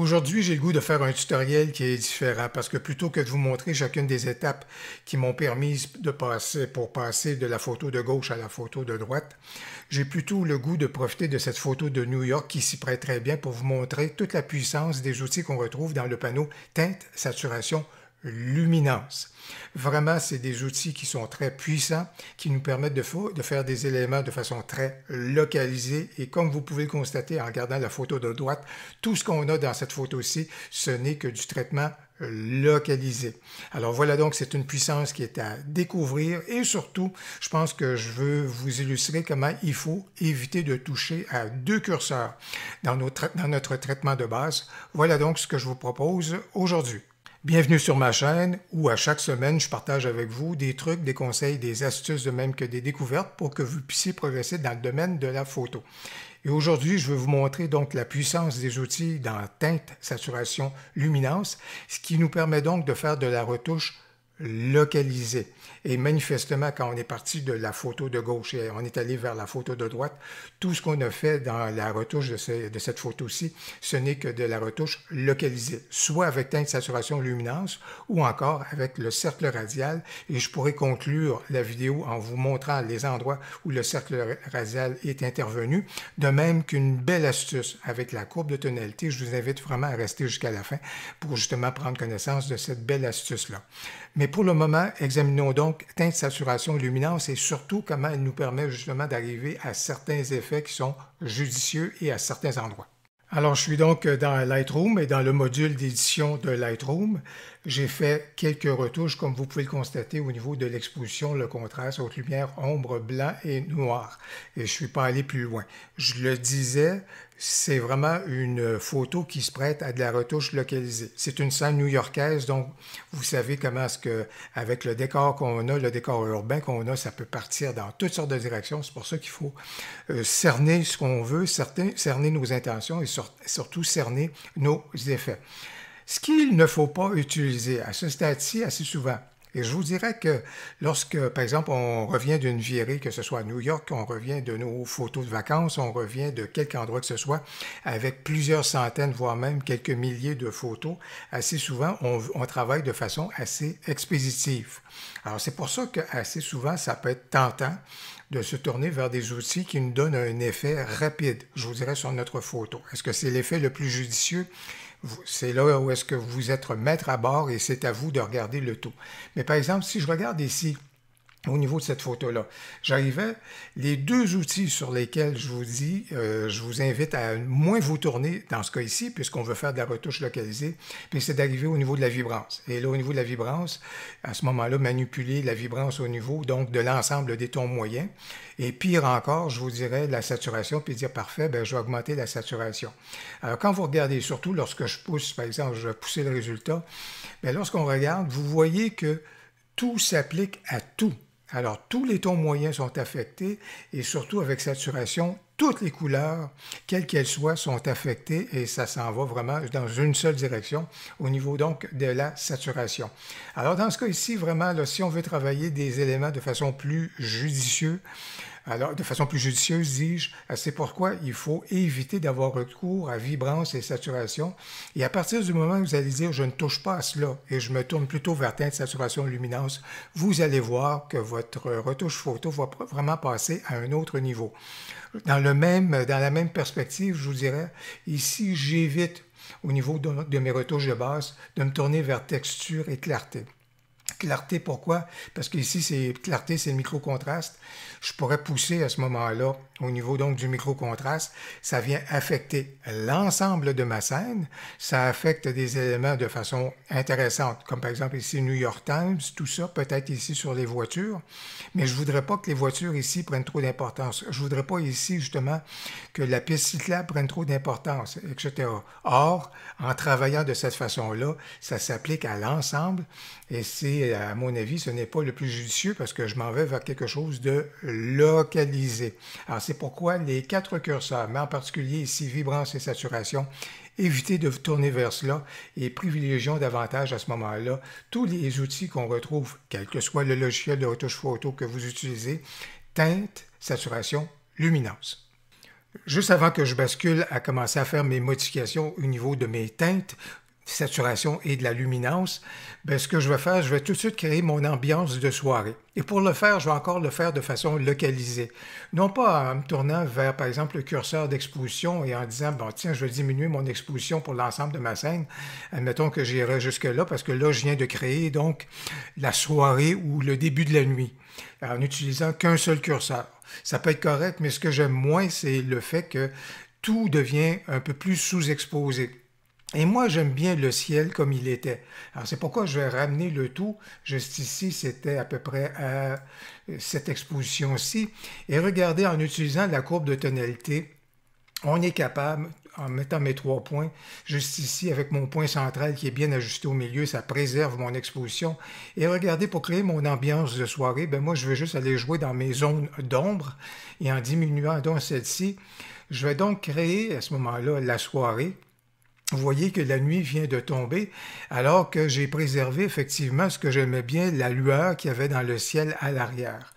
Aujourd'hui, j'ai le goût de faire un tutoriel qui est différent parce que plutôt que de vous montrer chacune des étapes qui m'ont permis de passer pour passer de la photo de gauche à la photo de droite, j'ai plutôt le goût de profiter de cette photo de New York qui s'y prête très bien pour vous montrer toute la puissance des outils qu'on retrouve dans le panneau teinte, saturation, luminance. Vraiment, c'est des outils qui sont très puissants, qui nous permettent de, faire des éléments de façon très localisée. Et comme vous pouvez le constater en regardant la photo de droite, tout ce qu'on a dans cette photo-ci, ce n'est que du traitement euh, localisé. Alors voilà donc, c'est une puissance qui est à découvrir et surtout, je pense que je veux vous illustrer comment il faut éviter de toucher à deux curseurs dans notre traitement de base. Voilà donc ce que je vous propose aujourd'hui. Bienvenue sur ma chaîne où à chaque semaine je partage avec vous des trucs, des conseils, des astuces de même que des découvertes pour que vous puissiez progresser dans le domaine de la photo. Et aujourd'hui, je vais vous montrer donc la puissance des outils dans teinte, saturation, luminance, ce qui nous permet donc de faire de la retouche localisé. Et manifestement, quand on est parti de la photo de gauche et on est allé vers la photo de droite, tout ce qu'on a fait dans la retouche de, cette photo-ci, ce n'est que de la retouche localisée, soit avec teinte, saturation, luminance, ou encore avec le cercle radial. Et je pourrais conclure la vidéo en vous montrant les endroits où le cercle radial est intervenu, de même qu'une belle astuce avec la courbe de tonalité. Je vous invite vraiment à rester jusqu'à la fin pour justement prendre connaissance de cette belle astuce-là. Mais pour le moment, examinons donc teinte, saturation, luminance et surtout comment elle nous permet justement d'arriver à certains effets qui sont judicieux et à certains endroits. Alors, je suis donc dans Lightroom et dans le module d'édition de Lightroom. J'ai fait quelques retouches, comme vous pouvez le constater, au niveau de l'exposition, le contraste, haute lumière, ombre, blanc et noir. Et je ne suis pas allé plus loin. Je le disais, c'est vraiment une photo qui se prête à de la retouche localisée. C'est une scène new-yorkaise, donc vous savez comment est-ce que, avec le décor qu'on a, le décor urbain qu'on a, ça peut partir dans toutes sortes de directions. C'est pour ça qu'il faut euh, cerner ce qu'on veut, cerner nos intentions et surtout cerner nos effets. Ce qu'il ne faut pas utiliser à ce stade-ci assez souvent, et je vous dirais que lorsque, par exemple, on revient d'une virée, que ce soit à New York, on revient de nos photos de vacances, on revient de quelque endroit que ce soit, avec plusieurs centaines, voire même quelques milliers de photos, assez souvent, on, on travaille de façon assez expéditive. Alors, c'est pour ça qu'assez souvent, ça peut être tentant de se tourner vers des outils qui nous donnent un effet rapide, je vous dirais, sur notre photo. Est-ce que c'est l'effet le plus judicieux? c'est là où est-ce que vous êtes maître à bord et c'est à vous de regarder le tout. Mais par exemple, si je regarde ici au niveau de cette photo-là. J'arrivais, les deux outils sur lesquels je vous dis, euh, je vous invite à moins vous tourner dans ce cas ici, puisqu'on veut faire de la retouche localisée, puis c'est d'arriver au niveau de la vibrance. Et là, au niveau de la vibrance, à ce moment-là, manipuler la vibrance au niveau donc de l'ensemble des tons moyens. Et pire encore, je vous dirais la saturation, puis dire parfait, ben, je vais augmenter la saturation. Alors, quand vous regardez, surtout lorsque je pousse, par exemple, je vais pousser le résultat, ben, lorsqu'on regarde, vous voyez que tout s'applique à tout. Alors, tous les tons moyens sont affectés et surtout avec saturation, toutes les couleurs, quelles qu'elles soient, sont affectées et ça s'en va vraiment dans une seule direction au niveau donc de la saturation. Alors, dans ce cas ici, vraiment, si on veut travailler des éléments de façon plus judicieuse, alors, de façon plus judicieuse, dis-je, c'est pourquoi il faut éviter d'avoir recours à vibrance et saturation. Et à partir du moment où vous allez dire je ne touche pas à cela et je me tourne plutôt vers teinte, saturation, luminance, vous allez voir que votre retouche photo va vraiment passer à un autre niveau. Dans, le même, dans la même perspective, je vous dirais, ici, j'évite au niveau de, de mes retouches de base de me tourner vers texture et clarté clarté, pourquoi? Parce qu'ici, c'est clarté, c'est le micro-contraste. Je pourrais pousser à ce moment-là, au niveau donc du micro-contraste, ça vient affecter l'ensemble de ma scène. Ça affecte des éléments de façon intéressante, comme par exemple ici New York Times, tout ça, peut-être ici sur les voitures. Mais je ne voudrais pas que les voitures ici prennent trop d'importance. Je ne voudrais pas ici, justement, que la piste cyclable prenne trop d'importance, etc. Or, en travaillant de cette façon-là, ça s'applique à l'ensemble et c'est et à mon avis, ce n'est pas le plus judicieux parce que je m'en vais vers quelque chose de localisé. Alors, c'est pourquoi les quatre curseurs, mais en particulier ici, vibrance et saturation, évitez de vous tourner vers cela et privilégions davantage à ce moment-là tous les outils qu'on retrouve, quel que soit le logiciel de retouche photo que vous utilisez, teinte, saturation, luminance. Juste avant que je bascule à commencer à faire mes modifications au niveau de mes teintes, saturation et de la luminance, ben ce que je vais faire, je vais tout de suite créer mon ambiance de soirée. Et pour le faire, je vais encore le faire de façon localisée. Non pas en me tournant vers, par exemple, le curseur d'exposition et en disant, bon, tiens, je vais diminuer mon exposition pour l'ensemble de ma scène. Admettons que j'irai jusque-là parce que là, je viens de créer donc la soirée ou le début de la nuit en utilisant qu'un seul curseur. Ça peut être correct, mais ce que j'aime moins, c'est le fait que tout devient un peu plus sous-exposé. Et moi, j'aime bien le ciel comme il était. Alors, c'est pourquoi je vais ramener le tout. Juste ici, c'était à peu près à euh, cette exposition-ci. Et regardez, en utilisant la courbe de tonalité, on est capable, en mettant mes trois points, juste ici, avec mon point central qui est bien ajusté au milieu, ça préserve mon exposition. Et regardez, pour créer mon ambiance de soirée, ben moi, je vais juste aller jouer dans mes zones d'ombre. Et en diminuant donc celle-ci, je vais donc créer, à ce moment-là, la soirée vous voyez que la nuit vient de tomber, alors que j'ai préservé effectivement ce que j'aimais bien, la lueur qu'il y avait dans le ciel à l'arrière.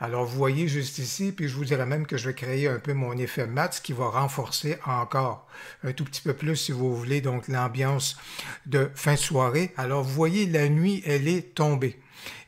Alors vous voyez juste ici, puis je vous dirais même que je vais créer un peu mon effet mat, ce qui va renforcer encore un tout petit peu plus, si vous voulez, donc l'ambiance de fin soirée. Alors vous voyez, la nuit, elle est tombée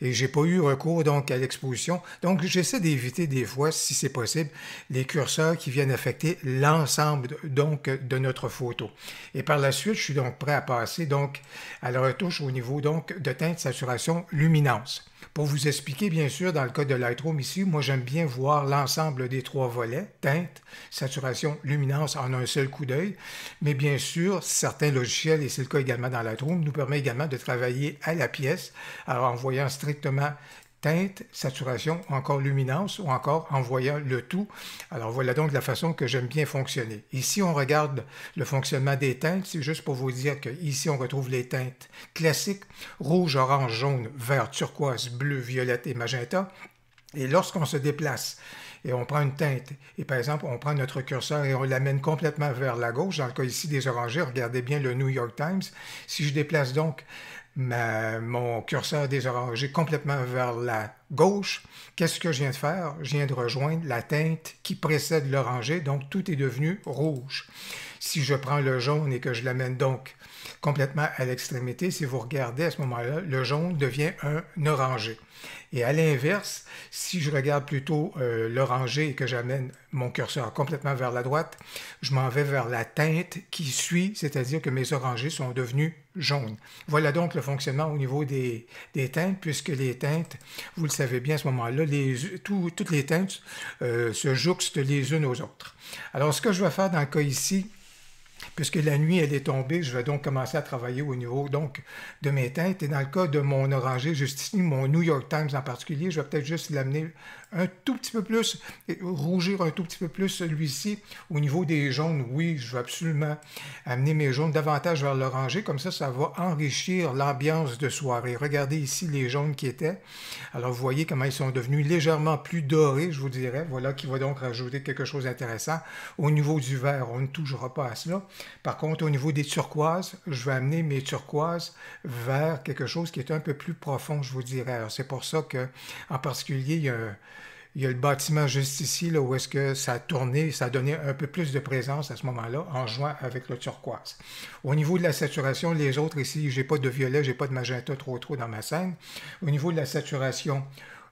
et j'ai pas eu recours donc à l'exposition. Donc j'essaie d'éviter des fois, si c'est possible, les curseurs qui viennent affecter l'ensemble donc de notre photo. Et par la suite, je suis donc prêt à passer donc à la retouche au niveau donc de teinte, saturation, luminance. Pour vous expliquer, bien sûr, dans le cas de Lightroom ici, moi j'aime bien voir l'ensemble des trois volets, teinte, saturation, luminance en un seul coup d'œil. Mais bien sûr, certains logiciels, et c'est le cas également dans Lightroom, nous permet également de travailler à la pièce, alors en strictement teinte, saturation, encore luminance ou encore en voyant le tout. Alors voilà donc la façon que j'aime bien fonctionner. Ici, on regarde le fonctionnement des teintes. C'est juste pour vous dire qu'ici, on retrouve les teintes classiques, rouge, orange, jaune, vert, turquoise, bleu, violette et magenta. Et lorsqu'on se déplace et on prend une teinte, et par exemple, on prend notre curseur et on l'amène complètement vers la gauche, dans le cas ici des orangés, regardez bien le New York Times. Si je déplace donc mon curseur désorangé complètement vers la gauche, qu'est-ce que je viens de faire? Je viens de rejoindre la teinte qui précède l'oranger, donc tout est devenu rouge si je prends le jaune et que je l'amène donc complètement à l'extrémité, si vous regardez à ce moment-là, le jaune devient un orangé. Et à l'inverse, si je regarde plutôt euh, l'orangé et que j'amène mon curseur complètement vers la droite, je m'en vais vers la teinte qui suit, c'est-à-dire que mes orangés sont devenus jaunes. Voilà donc le fonctionnement au niveau des, teintes, puisque les teintes, vous le savez bien à ce moment-là, toutes les teintes euh, se jouxtent les unes aux autres. Alors ce que je vais faire dans le cas ici, puisque la nuit, elle est tombée, je vais donc commencer à travailler au niveau donc de mes teintes. Et dans le cas de mon oranger juste ici, mon New York Times en particulier, je vais peut-être juste l'amener un tout petit peu plus, rougir un tout petit peu plus celui-ci au niveau des jaunes. Oui, je veux absolument amener mes jaunes davantage vers l'oranger, comme ça, ça va enrichir l'ambiance de soirée. Regardez ici les jaunes qui étaient. Alors, vous voyez comment ils sont devenus légèrement plus dorés, je vous dirais. Voilà qui va donc rajouter quelque chose d'intéressant. Au niveau du vert, on ne touchera pas à cela. Par contre, au niveau des turquoises, je vais amener mes turquoises vers quelque chose qui est un peu plus profond, je vous dirais. Alors, c'est pour ça que, en particulier, il y a il y a le bâtiment juste ici, là, où est-ce que ça a tourné, ça a donné un peu plus de présence à ce moment-là, en joint avec le turquoise. Au niveau de la saturation, les autres ici, j'ai pas de violet, j'ai pas de magenta trop trop dans ma scène. Au niveau de la saturation,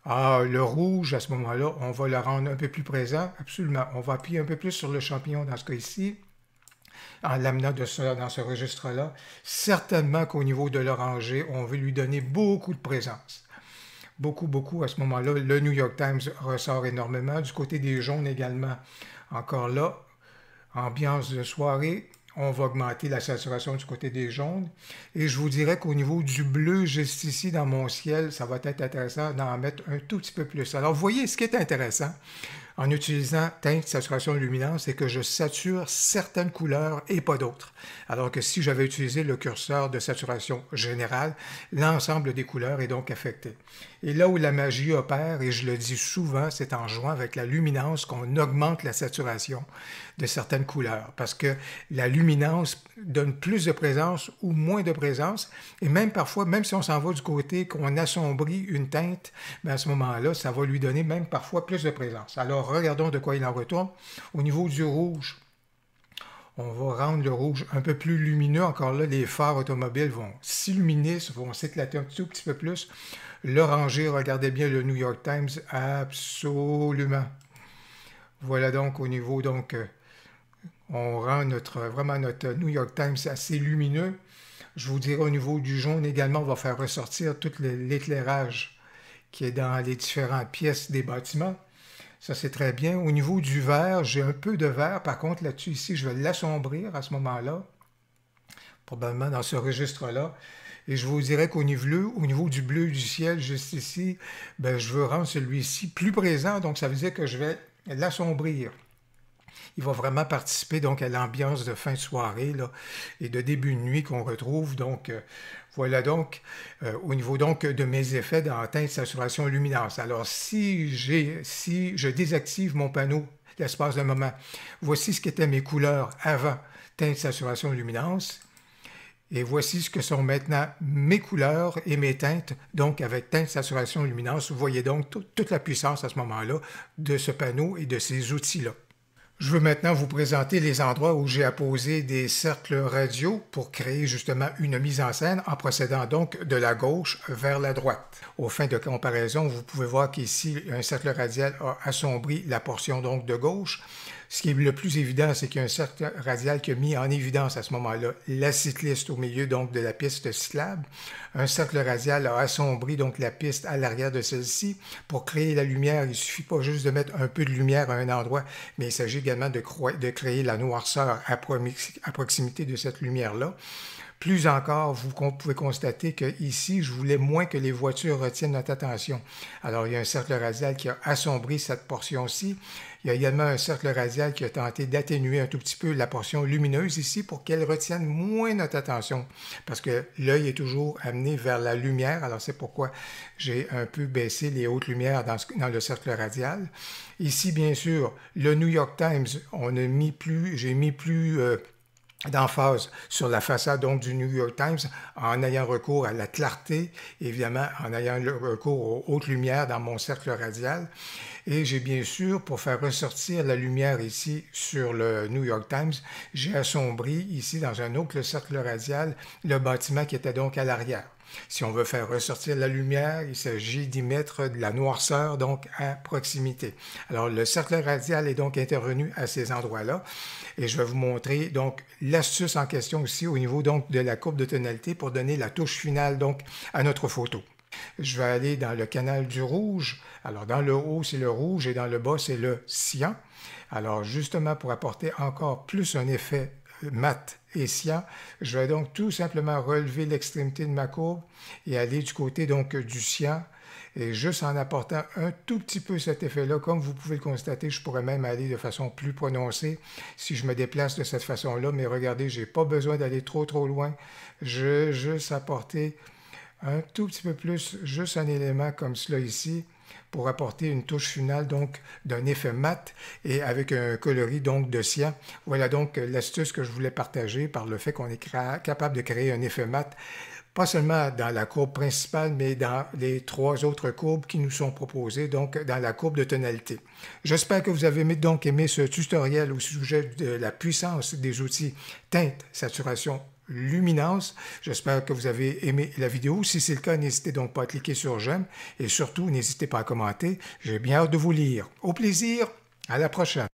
ah, le rouge, à ce moment-là, on va le rendre un peu plus présent, absolument. On va appuyer un peu plus sur le champignon dans ce cas-ci, en l'amenant dans ce registre-là. Certainement qu'au niveau de l'oranger, on veut lui donner beaucoup de présence beaucoup, beaucoup à ce moment-là. Le New York Times ressort énormément. Du côté des jaunes également, encore là, ambiance de soirée, on va augmenter la saturation du côté des jaunes. Et je vous dirais qu'au niveau du bleu, juste ici dans mon ciel, ça va être intéressant d'en mettre un tout petit peu plus. Alors, vous voyez, ce qui est intéressant, en utilisant teinte, saturation, luminance c'est que je sature certaines couleurs et pas d'autres. Alors que si j'avais utilisé le curseur de saturation générale, l'ensemble des couleurs est donc affecté. Et là où la magie opère, et je le dis souvent, c'est en jouant avec la luminance qu'on augmente la saturation de certaines couleurs parce que la luminance donne plus de présence ou moins de présence et même parfois, même si on s'en va du côté qu'on assombrit une teinte, mais ben, à ce moment-là, ça va lui donner même parfois plus de présence. Alors regardons de quoi il en retourne. Au niveau du rouge, on va rendre le rouge un peu plus lumineux. Encore là, les phares automobiles vont s'illuminer, vont s'éclater un tout petit peu plus. L'oranger, regardez bien le New York Times, absolument. Voilà donc au niveau, donc, euh, on rend notre, vraiment notre New York Times assez lumineux. Je vous dirai au niveau du jaune également, on va faire ressortir tout l'éclairage qui est dans les différentes pièces des bâtiments. Ça, c'est très bien. Au niveau du vert, j'ai un peu de vert. Par contre, là-dessus, ici, je vais l'assombrir à ce moment-là, probablement dans ce registre-là. Et je vous dirais qu'au niveau, au niveau du bleu du ciel, juste ici, ben, je veux rendre celui-ci plus présent. Donc, ça veut dire que je vais l'assombrir il va vraiment participer donc à l'ambiance de fin de soirée et de début de nuit qu'on retrouve. Donc, euh, voilà donc euh, au niveau donc de mes effets dans saturation, luminance. Alors, si, j'ai, si je désactive mon panneau l'espace d'un moment, voici ce qu'étaient mes couleurs avant teinte, saturation, luminance. Et voici ce que sont maintenant mes couleurs et mes teintes, donc avec teinte, saturation, luminance. Vous voyez donc toute la puissance à ce moment-là de ce panneau et de ces outils-là. Je veux maintenant vous présenter les endroits où j'ai apposé des cercles radiaux pour créer justement une mise en scène en procédant donc de la gauche vers la droite. Au fin de comparaison, vous pouvez voir qu'ici, un cercle radial a assombri la portion donc de gauche. Ce qui est le plus évident, c'est qu'il y a un cercle radial qui a mis en évidence à ce moment-là la cycliste au milieu donc de la piste cyclable. Un cercle radial a assombri donc la piste à l'arrière de celle-ci. Pour créer la lumière, il suffit pas juste de mettre un peu de lumière à un endroit, mais il s'agit également de, créer la noirceur à proximité de cette lumière-là. Plus encore, vous pouvez constater que ici, je voulais moins que les voitures retiennent notre attention. Alors, il y a un cercle radial qui a assombri cette portion-ci. Il y a également un cercle radial qui a tenté d'atténuer un tout petit peu la portion lumineuse ici pour qu'elle retienne moins notre attention, parce que l'œil est toujours amené vers la lumière. Alors, c'est pourquoi j'ai un peu baissé les hautes lumières dans, le cercle radial. Ici, bien sûr, le New York Times, on a mis plus, j'ai mis plus euh, d'emphase sur la façade donc, du New York Times en ayant recours à la clarté, évidemment en ayant recours aux hautes lumières dans mon cercle radial. Et j'ai bien sûr, pour faire ressortir la lumière ici sur le New York Times, j'ai assombri ici dans un autre cercle radial le bâtiment qui était donc à l'arrière. Si on veut faire ressortir la lumière, il s'agit d'y mettre de la noirceur, donc à proximité. Alors le cercle radial est donc intervenu à ces endroits-là. Et je vais vous montrer donc l'astuce en question aussi au niveau de la courbe de tonalité pour donner la touche finale donc à notre photo. Je vais aller dans le canal du rouge. Alors, dans le haut, c'est le rouge et dans le bas, c'est le cyan. Alors, justement, pour apporter encore plus un effet mat et Je vais donc tout simplement relever l'extrémité de ma courbe et aller du côté donc du sien, Et juste en apportant un tout petit peu cet effet-là, comme vous pouvez le constater, je pourrais même aller de façon plus prononcée si je me déplace de cette façon-là. Mais regardez, je n'ai pas besoin d'aller trop trop loin. Je juste apporter un tout petit peu plus, juste un élément comme cela ici pour apporter une touche finale donc d'un effet mat et avec un coloris donc de sien. Voilà donc l'astuce que je voulais partager par le fait qu'on est capable de créer un effet mat pas seulement dans la courbe principale, mais dans les trois autres courbes qui nous sont proposées, donc dans la courbe de tonalité. J'espère que vous avez donc aimé ce tutoriel au sujet de la puissance des outils teinte, saturation luminance. J'espère que vous avez aimé la vidéo. Si c'est le cas, n'hésitez donc pas à cliquer sur j'aime et surtout n'hésitez pas à commenter. J'ai bien hâte de vous lire. Au plaisir, à la prochaine.